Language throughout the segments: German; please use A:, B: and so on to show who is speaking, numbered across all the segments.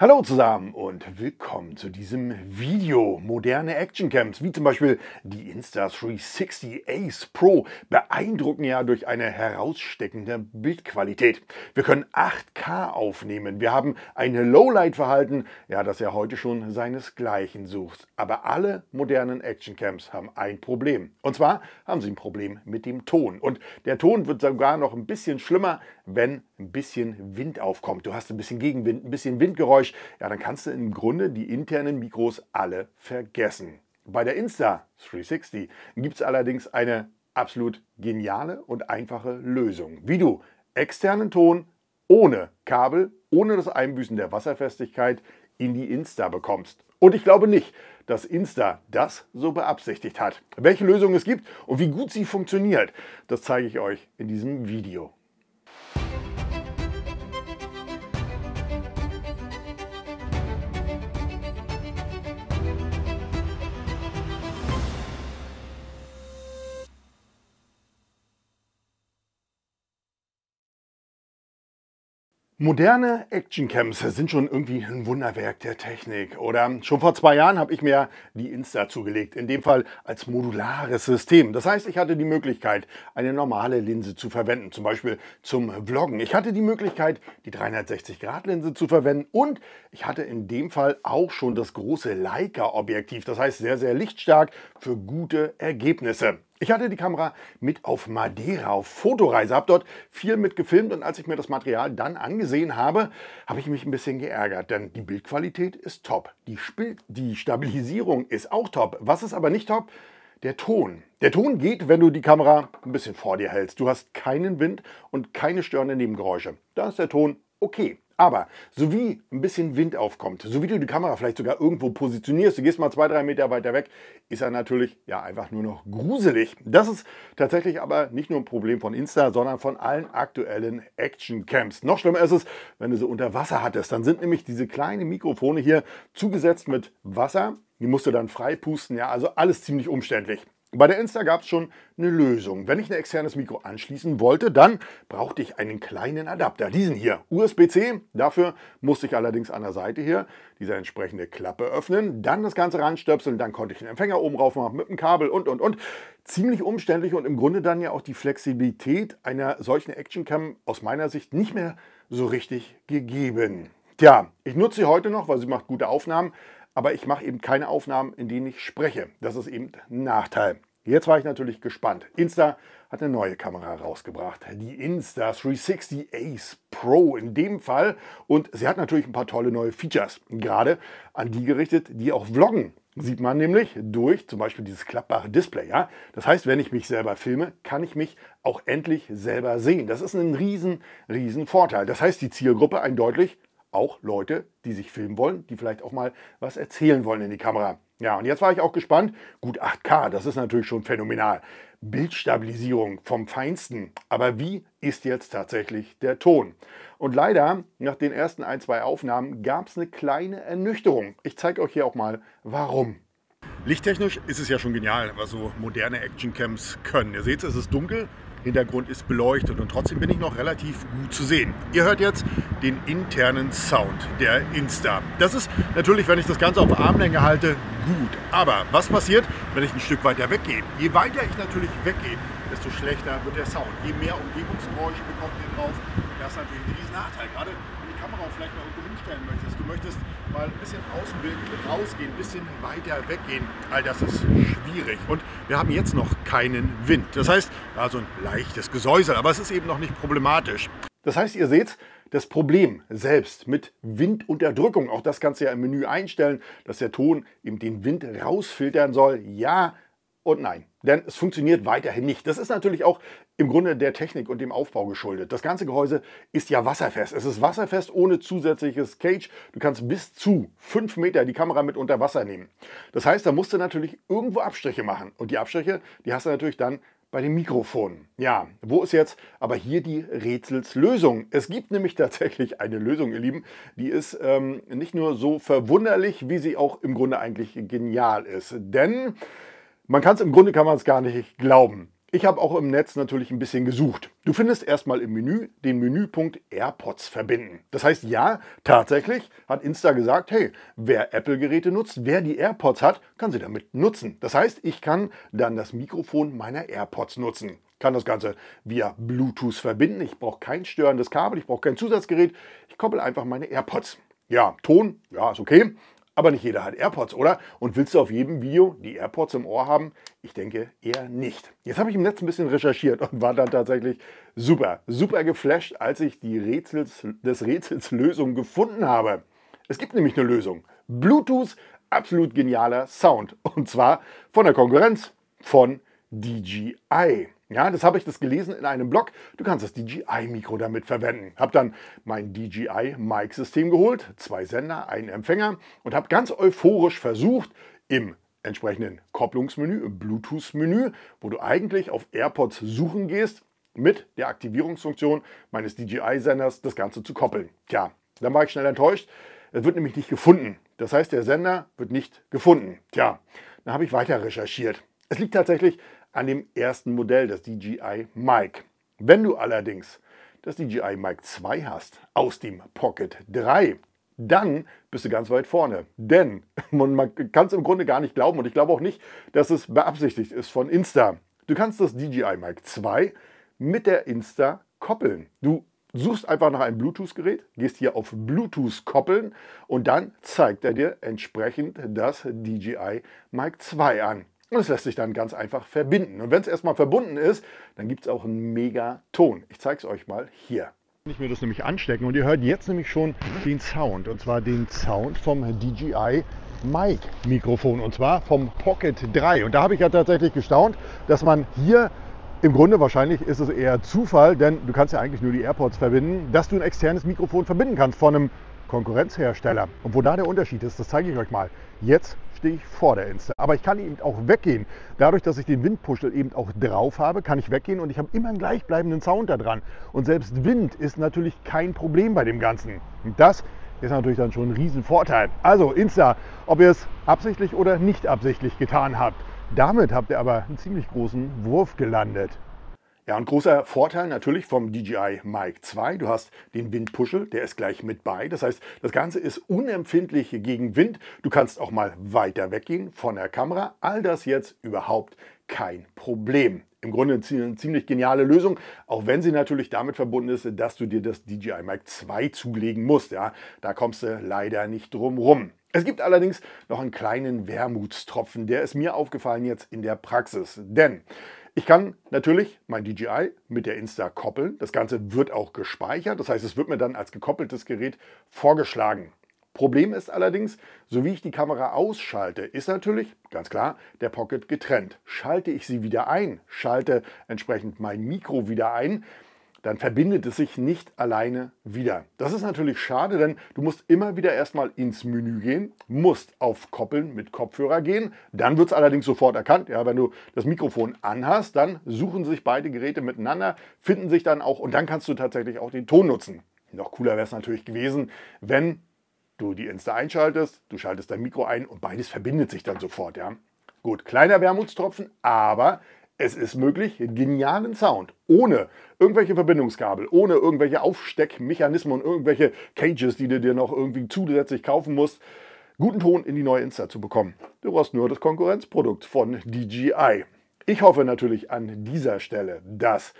A: Hallo zusammen und willkommen zu diesem Video. Moderne Action-Camps wie zum Beispiel die Insta360 Ace Pro, beeindrucken ja durch eine heraussteckende Bildqualität. Wir können 8K aufnehmen, wir haben ein Lowlight-Verhalten, ja, das ja heute schon seinesgleichen sucht. Aber alle modernen Action-Camps haben ein Problem. Und zwar haben sie ein Problem mit dem Ton. Und der Ton wird sogar noch ein bisschen schlimmer, wenn ein bisschen Wind aufkommt. Du hast ein bisschen Gegenwind, ein bisschen Windgeräusch Geräusch, ja, dann kannst du im Grunde die internen Mikros alle vergessen. Bei der Insta360 gibt es allerdings eine absolut geniale und einfache Lösung, wie du externen Ton ohne Kabel, ohne das Einbüßen der Wasserfestigkeit in die Insta bekommst. Und ich glaube nicht, dass Insta das so beabsichtigt hat. Welche Lösung es gibt und wie gut sie funktioniert, das zeige ich euch in diesem Video. Moderne Actioncams sind schon irgendwie ein Wunderwerk der Technik, oder? Schon vor zwei Jahren habe ich mir die Insta zugelegt, in dem Fall als modulares System. Das heißt, ich hatte die Möglichkeit, eine normale Linse zu verwenden, zum Beispiel zum Vloggen. Ich hatte die Möglichkeit, die 360-Grad-Linse zu verwenden und ich hatte in dem Fall auch schon das große Leica-Objektiv, das heißt sehr, sehr lichtstark für gute Ergebnisse. Ich hatte die Kamera mit auf Madeira auf Fotoreise, habe dort viel mit gefilmt und als ich mir das Material dann angesehen habe, habe ich mich ein bisschen geärgert, denn die Bildqualität ist top, die, Sp die Stabilisierung ist auch top. Was ist aber nicht top? Der Ton. Der Ton geht, wenn du die Kamera ein bisschen vor dir hältst. Du hast keinen Wind und keine störenden Nebengeräusche. Da ist der Ton okay. Aber so wie ein bisschen Wind aufkommt, so wie du die Kamera vielleicht sogar irgendwo positionierst, du gehst mal zwei, drei Meter weiter weg, ist er natürlich ja einfach nur noch gruselig. Das ist tatsächlich aber nicht nur ein Problem von Insta, sondern von allen aktuellen Action-Camps. Noch schlimmer ist es, wenn du sie unter Wasser hattest. Dann sind nämlich diese kleinen Mikrofone hier zugesetzt mit Wasser. Die musst du dann frei pusten. Ja, also alles ziemlich umständlich. Bei der Insta gab es schon eine Lösung. Wenn ich ein externes Mikro anschließen wollte, dann brauchte ich einen kleinen Adapter. Diesen hier, USB-C. Dafür musste ich allerdings an der Seite hier diese entsprechende Klappe öffnen, dann das Ganze ranstöpseln, dann konnte ich den Empfänger oben rauf machen mit dem Kabel und, und, und. Ziemlich umständlich und im Grunde dann ja auch die Flexibilität einer solchen Actioncam aus meiner Sicht nicht mehr so richtig gegeben. Tja, ich nutze sie heute noch, weil sie macht gute Aufnahmen, aber ich mache eben keine Aufnahmen, in denen ich spreche. Das ist eben ein Nachteil. Jetzt war ich natürlich gespannt. Insta hat eine neue Kamera rausgebracht, die Insta360 Ace Pro in dem Fall. Und sie hat natürlich ein paar tolle neue Features, gerade an die gerichtet, die auch vloggen. Sieht man nämlich durch zum Beispiel dieses klappbare Display. Ja? Das heißt, wenn ich mich selber filme, kann ich mich auch endlich selber sehen. Das ist ein riesen, riesen Vorteil. Das heißt, die Zielgruppe eindeutig auch Leute, die sich filmen wollen, die vielleicht auch mal was erzählen wollen in die Kamera. Ja, und jetzt war ich auch gespannt. Gut, 8K, das ist natürlich schon phänomenal. Bildstabilisierung vom Feinsten. Aber wie ist jetzt tatsächlich der Ton? Und leider, nach den ersten ein, zwei Aufnahmen, gab es eine kleine Ernüchterung. Ich zeige euch hier auch mal, warum. Lichttechnisch ist es ja schon genial, was so moderne Actioncams können. Ihr seht es, es ist dunkel, Hintergrund ist beleuchtet und trotzdem bin ich noch relativ gut zu sehen. Ihr hört jetzt den internen Sound der Insta. Das ist natürlich, wenn ich das Ganze auf Armlänge halte, gut. Aber was passiert, wenn ich ein Stück weiter weggehe? Je weiter ich natürlich weggehe, desto schlechter wird der Sound. Je mehr Umgebungsgeräusche bekommt ihr drauf. Das ist natürlich ein Riesennachteil. Gerade vielleicht noch irgendwo hinstellen möchtest. Du möchtest mal ein bisschen Außenbild rausgehen, ein bisschen weiter weggehen. All das ist schwierig. Und wir haben jetzt noch keinen Wind. Das heißt, also ein leichtes Gesäusel, aber es ist eben noch nicht problematisch. Das heißt, ihr seht, das Problem selbst mit Windunterdrückung, auch das kannst du ja im Menü einstellen, dass der Ton eben den Wind rausfiltern soll. Ja, und nein. Denn es funktioniert weiterhin nicht. Das ist natürlich auch im Grunde der Technik und dem Aufbau geschuldet. Das ganze Gehäuse ist ja wasserfest. Es ist wasserfest ohne zusätzliches Cage. Du kannst bis zu fünf Meter die Kamera mit unter Wasser nehmen. Das heißt, da musst du natürlich irgendwo Abstriche machen. Und die Abstriche, die hast du natürlich dann bei dem Mikrofon. Ja, wo ist jetzt aber hier die Rätselslösung? Es gibt nämlich tatsächlich eine Lösung, ihr Lieben, die ist ähm, nicht nur so verwunderlich, wie sie auch im Grunde eigentlich genial ist. Denn man kann es im Grunde kann man es gar nicht glauben. Ich habe auch im Netz natürlich ein bisschen gesucht. Du findest erstmal im Menü den Menüpunkt AirPods verbinden. Das heißt, ja, tatsächlich hat Insta gesagt, hey, wer Apple-Geräte nutzt, wer die AirPods hat, kann sie damit nutzen. Das heißt, ich kann dann das Mikrofon meiner AirPods nutzen. Kann das Ganze via Bluetooth verbinden. Ich brauche kein störendes Kabel, ich brauche kein Zusatzgerät. Ich koppel einfach meine AirPods. Ja, Ton, ja, ist okay. Aber nicht jeder hat AirPods, oder? Und willst du auf jedem Video die AirPods im Ohr haben? Ich denke eher nicht. Jetzt habe ich im Netz ein bisschen recherchiert und war dann tatsächlich super, super geflasht, als ich die Rätsels, des Rätsels Lösung gefunden habe. Es gibt nämlich eine Lösung. Bluetooth, absolut genialer Sound. Und zwar von der Konkurrenz von DJI. Ja, das habe ich das gelesen in einem Blog. Du kannst das DJI-Mikro damit verwenden. Habe dann mein DJI-Mic-System geholt, zwei Sender, einen Empfänger und habe ganz euphorisch versucht, im entsprechenden Kopplungsmenü, im Bluetooth-Menü, wo du eigentlich auf AirPods suchen gehst, mit der Aktivierungsfunktion meines DJI-Senders das Ganze zu koppeln. Tja, dann war ich schnell enttäuscht. Es wird nämlich nicht gefunden. Das heißt, der Sender wird nicht gefunden. Tja, dann habe ich weiter recherchiert. Es liegt tatsächlich an dem ersten Modell, das DJI Mic. Wenn du allerdings das DJI Mic 2 hast aus dem Pocket 3, dann bist du ganz weit vorne. Denn man, man kann es im Grunde gar nicht glauben und ich glaube auch nicht, dass es beabsichtigt ist von Insta. Du kannst das DJI Mic 2 mit der Insta koppeln. Du suchst einfach nach einem Bluetooth-Gerät, gehst hier auf Bluetooth koppeln und dann zeigt er dir entsprechend das DJI Mic 2 an. Und es lässt sich dann ganz einfach verbinden. Und wenn es erstmal verbunden ist, dann gibt es auch einen mega Ton. Ich zeige es euch mal hier ich mir das nämlich anstecken und ihr hört jetzt nämlich schon den Sound und zwar den Sound vom DJI Mic Mikrofon und zwar vom Pocket 3 und da habe ich ja tatsächlich gestaunt, dass man hier im Grunde wahrscheinlich ist es eher Zufall, denn du kannst ja eigentlich nur die AirPods verbinden, dass du ein externes Mikrofon verbinden kannst von einem Konkurrenzhersteller. Und wo da der Unterschied ist, das zeige ich euch mal jetzt stehe ich vor der Insta. Aber ich kann eben auch weggehen. Dadurch, dass ich den Windpuschel eben auch drauf habe, kann ich weggehen und ich habe immer einen gleichbleibenden Sound da dran. Und selbst Wind ist natürlich kein Problem bei dem Ganzen. Und das ist natürlich dann schon ein Riesenvorteil. Also Insta, ob ihr es absichtlich oder nicht absichtlich getan habt. Damit habt ihr aber einen ziemlich großen Wurf gelandet. Ja, und großer Vorteil natürlich vom DJI Mic 2. Du hast den Windpuschel, der ist gleich mit bei. Das heißt, das Ganze ist unempfindlich gegen Wind. Du kannst auch mal weiter weggehen von der Kamera. All das jetzt überhaupt kein Problem. Im Grunde eine ziemlich geniale Lösung, auch wenn sie natürlich damit verbunden ist, dass du dir das DJI Mic 2 zulegen musst. Ja, da kommst du leider nicht drum rum. Es gibt allerdings noch einen kleinen Wermutstropfen, der ist mir aufgefallen jetzt in der Praxis. Denn ich kann natürlich mein DJI mit der Insta koppeln. Das Ganze wird auch gespeichert. Das heißt, es wird mir dann als gekoppeltes Gerät vorgeschlagen. Problem ist allerdings, so wie ich die Kamera ausschalte, ist natürlich, ganz klar, der Pocket getrennt. Schalte ich sie wieder ein, schalte entsprechend mein Mikro wieder ein, dann verbindet es sich nicht alleine wieder. Das ist natürlich schade, denn du musst immer wieder erstmal ins Menü gehen, musst auf Koppeln mit Kopfhörer gehen. Dann wird es allerdings sofort erkannt. Ja, wenn du das Mikrofon anhast, dann suchen sich beide Geräte miteinander, finden sich dann auch und dann kannst du tatsächlich auch den Ton nutzen. Noch cooler wäre es natürlich gewesen, wenn du die Insta einschaltest, du schaltest dein Mikro ein und beides verbindet sich dann sofort. Ja. Gut, kleiner Wermutstropfen, aber es ist möglich, genialen Sound ohne irgendwelche Verbindungskabel, ohne irgendwelche Aufsteckmechanismen und irgendwelche Cages, die du dir noch irgendwie zusätzlich kaufen musst, guten Ton in die neue Insta zu bekommen. Du brauchst nur das Konkurrenzprodukt von DJI. Ich hoffe natürlich an dieser Stelle, dass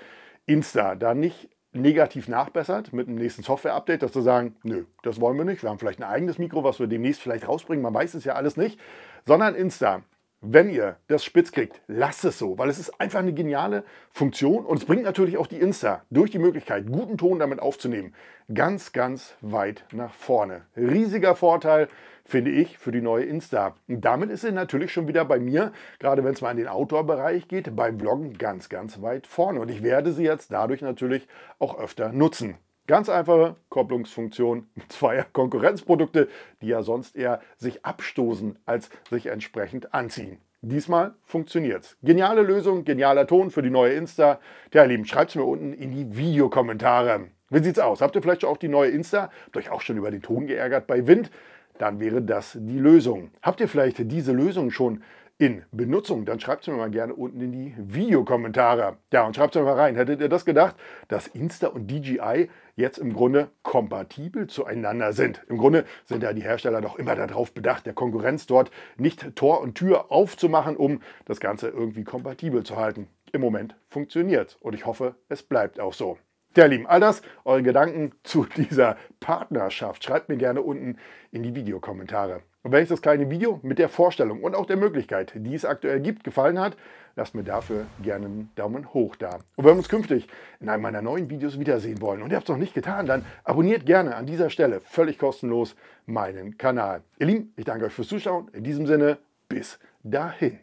A: Insta da nicht negativ nachbessert mit dem nächsten Software-Update, dass sie sagen, nö, das wollen wir nicht, wir haben vielleicht ein eigenes Mikro, was wir demnächst vielleicht rausbringen, man weiß es ja alles nicht, sondern Insta wenn ihr das spitz kriegt, lasst es so, weil es ist einfach eine geniale Funktion und es bringt natürlich auch die Insta durch die Möglichkeit, guten Ton damit aufzunehmen, ganz, ganz weit nach vorne. Riesiger Vorteil, finde ich, für die neue Insta. Und damit ist sie natürlich schon wieder bei mir, gerade wenn es mal in den Outdoor-Bereich geht, beim Vloggen ganz, ganz weit vorne und ich werde sie jetzt dadurch natürlich auch öfter nutzen. Ganz einfache Kopplungsfunktion zweier Konkurrenzprodukte, die ja sonst eher sich abstoßen als sich entsprechend anziehen. Diesmal funktioniert's. Geniale Lösung, genialer Ton für die neue Insta. Tja, ihr Lieben, schreibt's mir unten in die Videokommentare. Wie sieht's aus? Habt ihr vielleicht auch die neue Insta? Habt ihr euch auch schon über den Ton geärgert bei Wind? Dann wäre das die Lösung. Habt ihr vielleicht diese Lösung schon in Benutzung, dann schreibt es mir mal gerne unten in die Videokommentare. Ja, und schreibt es mir mal rein. Hättet ihr das gedacht, dass Insta und DJI jetzt im Grunde kompatibel zueinander sind? Im Grunde sind ja die Hersteller doch immer darauf bedacht, der Konkurrenz dort nicht Tor und Tür aufzumachen, um das Ganze irgendwie kompatibel zu halten. Im Moment funktioniert es und ich hoffe, es bleibt auch so. Ja, Lieben, all das, eure Gedanken zu dieser Partnerschaft, schreibt mir gerne unten in die Videokommentare. Und wenn euch das kleine Video mit der Vorstellung und auch der Möglichkeit, die es aktuell gibt, gefallen hat, lasst mir dafür gerne einen Daumen hoch da. Und wenn wir uns künftig in einem meiner neuen Videos wiedersehen wollen und ihr habt es noch nicht getan, dann abonniert gerne an dieser Stelle völlig kostenlos meinen Kanal. Ihr Lieben, ich danke euch fürs Zuschauen. In diesem Sinne, bis dahin.